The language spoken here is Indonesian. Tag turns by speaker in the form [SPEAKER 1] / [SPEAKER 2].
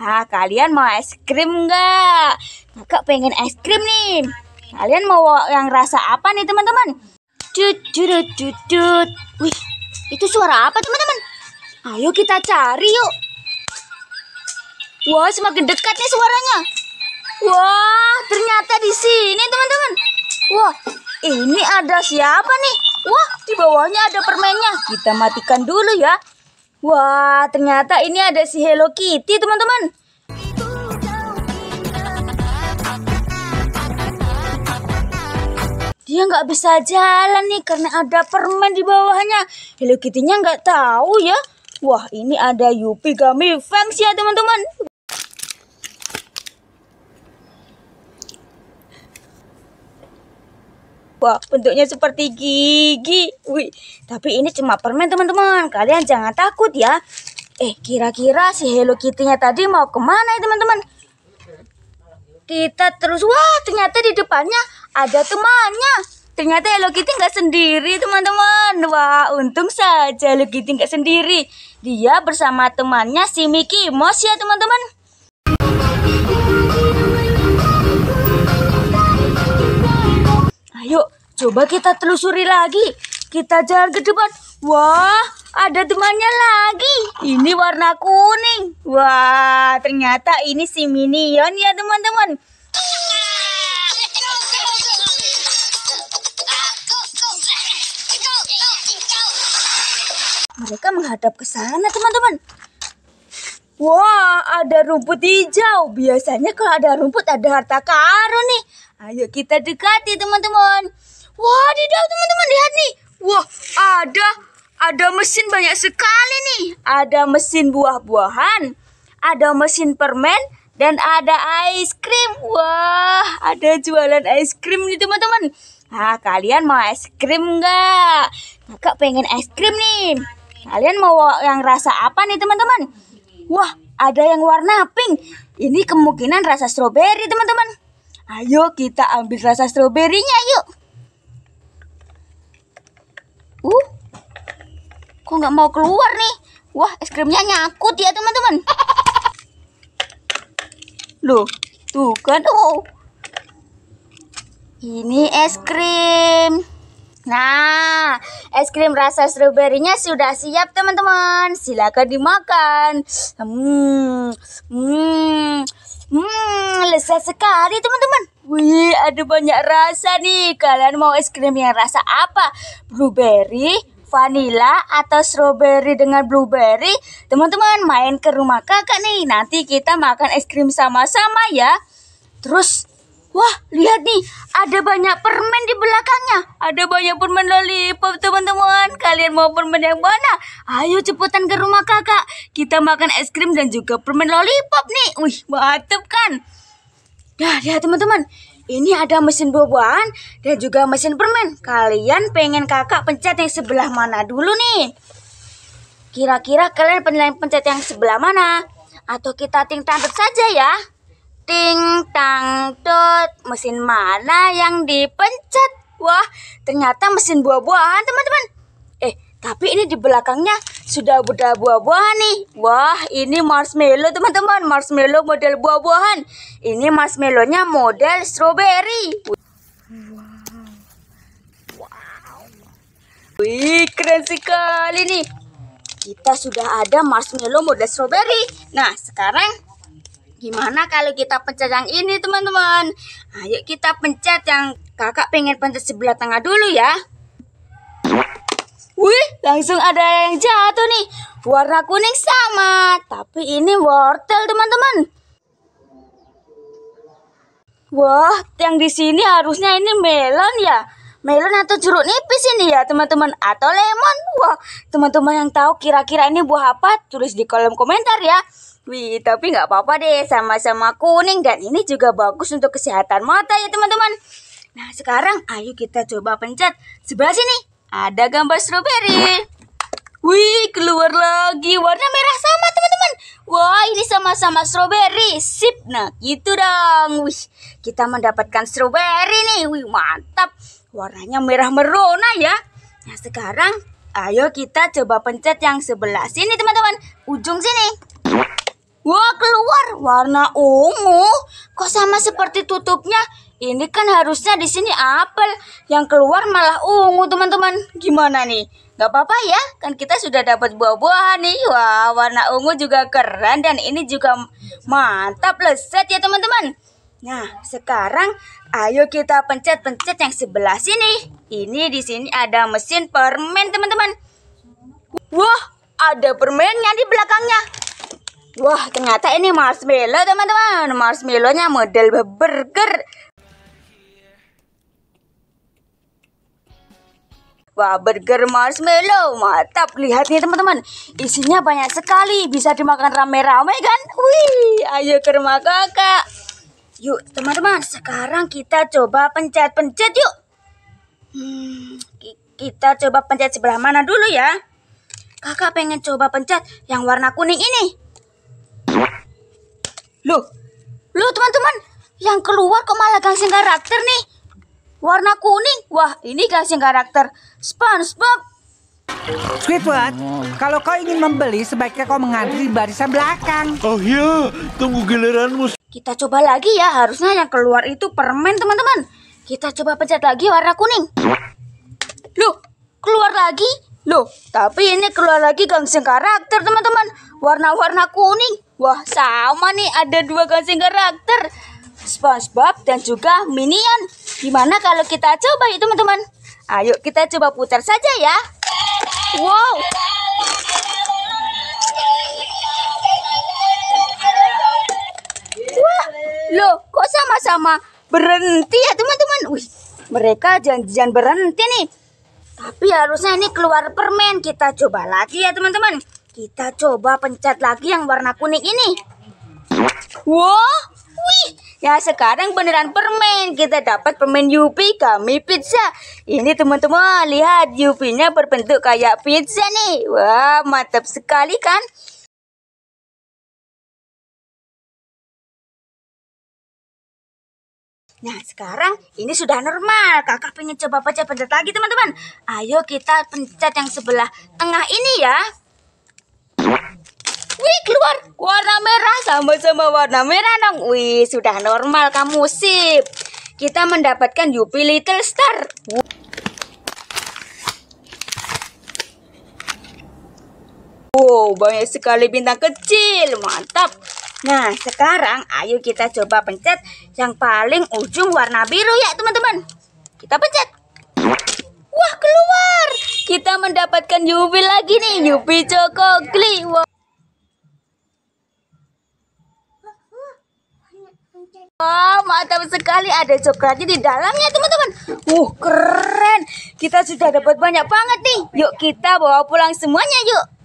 [SPEAKER 1] Ah, kalian mau es krim enggak? Kakak pengen es krim nih. Kalian mau yang rasa apa nih teman-teman? Cut, Wih, itu suara apa teman-teman? Ayo kita cari yuk. Wah, semakin dekat nih suaranya. Wah, ternyata di sini teman-teman. Wah, ini ada siapa nih? Wah, di bawahnya ada permennya. Kita matikan dulu ya. Wah, ternyata ini ada si Hello Kitty, teman-teman. Dia nggak bisa jalan nih karena ada permen di bawahnya. Hello Kitty-nya nggak tahu ya. Wah, ini ada Yupi Gummy Fangs ya, teman-teman. Wah, bentuknya seperti gigi. Wih, tapi ini cuma permen, teman-teman. Kalian jangan takut ya. Eh, kira-kira si Hello Kitty-nya tadi mau kemana ya, teman-teman? Kita terus, wah, ternyata di depannya ada temannya. Ternyata Hello Kitty nggak sendiri, teman-teman. Wah, untung saja Hello Kitty nggak sendiri. Dia bersama temannya si Mickey Mouse ya, teman-teman. Coba kita telusuri lagi. Kita jalan ke depan. Wah, ada temannya lagi. Ini warna kuning. Wah, ternyata ini si Minion ya teman-teman. Mereka menghadap ke sana teman-teman. Wah, ada rumput hijau. Biasanya kalau ada rumput ada harta karun nih. Ayo kita dekati teman-teman. Wah, tidak teman-teman lihat nih. Wah ada ada mesin banyak sekali nih. Ada mesin buah-buahan, ada mesin permen, dan ada ice cream. Wah ada jualan ice cream nih teman-teman. Nah kalian mau es krim enggak? Kakak nah, pengen es krim nih. Kalian mau yang rasa apa nih teman-teman? Wah ada yang warna pink. Ini kemungkinan rasa stroberi teman-teman. Ayo kita ambil rasa stroberinya ya. Kok nggak mau keluar nih? Wah, es krimnya nyangkut ya, teman-teman. Loh, tuh kan. Oh. Ini es krim. Nah, es krim rasa stroberinya sudah siap, teman-teman. Silakan dimakan. Hmm. Hmm. Hmm, lezat sekali, teman-teman. Wih, ada banyak rasa nih. Kalian mau es krim yang rasa apa? Blueberry, vanilla atau strawberry dengan blueberry. Teman-teman main ke rumah kakak nih. Nanti kita makan es krim sama-sama ya. Terus, wah lihat nih ada banyak permen di belakangnya. Ada banyak permen lollipop teman-teman. Kalian mau permen yang mana? Ayo cepetan ke rumah kakak. Kita makan es krim dan juga permen lollipop nih. Wih mantep kan? Ya, lihat ya, teman-teman. Ini ada mesin boboan dan juga mesin permen. Kalian pengen kakak pencet yang sebelah mana dulu nih? Kira-kira kalian penilaian pencet yang sebelah mana? Atau kita ting tangkut saja ya? Ting tang mesin mana yang dipencet? Wah, ternyata mesin buah-buahan, teman-teman. Eh, tapi ini di belakangnya sudah ada buah-buahan nih. Wah, ini marshmallow teman-teman. Marshmallow model buah-buahan. Ini marshmallownya model strawberry. Wow. wow. Wih, keren sekali nih. Kita sudah ada marshmallow model strawberry. Nah, sekarang gimana kalau kita pencet yang ini teman-teman? Ayo nah, kita pencet yang kakak pengen pencet sebelah tengah dulu ya. Wih, langsung ada yang jatuh nih. Warna kuning sama, tapi ini wortel, teman-teman. Wah, yang di sini harusnya ini melon ya. Melon atau jeruk nipis ini ya, teman-teman, atau lemon. Wah, teman-teman yang tahu kira-kira ini buah apa, tulis di kolom komentar ya. Wih, tapi nggak apa-apa deh, sama-sama kuning dan ini juga bagus untuk kesehatan mata ya, teman-teman. Nah, sekarang ayo kita coba pencet sebelah sini. Ada gambar stroberi. Wih, keluar lagi warna merah sama teman-teman. Wah, ini sama-sama stroberi. Sip, nah gitu dong. Wih, kita mendapatkan stroberi nih. Wih, mantap. Warnanya merah merona ya. Nah, sekarang ayo kita coba pencet yang sebelah sini teman-teman. Ujung sini. Wah, keluar warna ungu. Kok sama seperti tutupnya? Ini kan harusnya di sini apel, yang keluar malah ungu teman-teman. Gimana nih? Gak apa-apa ya, kan kita sudah dapat buah-buahan nih. Wah, warna ungu juga keren dan ini juga mantap lezat ya teman-teman. Nah, sekarang ayo kita pencet-pencet yang sebelah sini. Ini di sini ada mesin permen, teman-teman. Wah, ada permennya di belakangnya. Wah, ternyata ini marshmallow, teman-teman. Marshmallownya model burger. Wah, burger marshmallow mantap. Lihat nih teman-teman, isinya banyak sekali, bisa dimakan rame-rame kan? Wih, ayo ke rumah kakak. Yuk teman-teman, sekarang kita coba pencet-pencet yuk. Hmm, kita coba pencet sebelah mana dulu ya? Kakak pengen coba pencet yang warna kuning ini. Loh, loh teman-teman, yang keluar kok malah gangsing karakter nih warna kuning. Wah, ini kasih karakter SpongeBob. Squidward, oh. kalau kau ingin membeli, sebaiknya kau mengantri barisan belakang. Oh iya, tunggu giliranmu. Kita coba lagi ya, harusnya yang keluar itu permen teman-teman. Kita coba pencet lagi warna kuning. Loh, keluar lagi? Loh, tapi ini keluar lagi gangsing karakter teman-teman. Warna-warna kuning. Wah, sama nih ada dua gangsing karakter. SpongeBob dan juga Minion. Gimana kalau kita coba ya teman-teman? Ayo kita coba putar saja ya. Wow. Wah, loh kok sama-sama berhenti ya teman-teman? Wih, mereka janjian berhenti nih. Tapi harusnya ini keluar permen. Kita coba lagi ya teman-teman. Kita coba pencet lagi yang warna kuning ini. Wow, wih, Ya sekarang beneran permen Kita dapat permen Yupi kami pizza Ini teman-teman lihat Yupinya berbentuk kayak pizza nih Wah mantap sekali kan Nah sekarang ini sudah normal Kakak pengen coba pencet-pencet lagi teman-teman Ayo kita pencet yang sebelah tengah ini ya Wih keluar warna merah sama-sama warna merah dong. Wih sudah normal kamu sip. Kita mendapatkan Yupi Little Star. Wow banyak sekali bintang kecil mantap. Nah sekarang ayo kita coba pencet yang paling ujung warna biru ya teman-teman. Kita pencet. Wah keluar Kita mendapatkan Yupi lagi nih Yupi Cokokli wow. Wow, mantap sekali ada coklatnya di dalamnya teman-teman. Uh, keren. Kita sudah dapat banyak banget nih. Yuk kita bawa pulang semuanya yuk.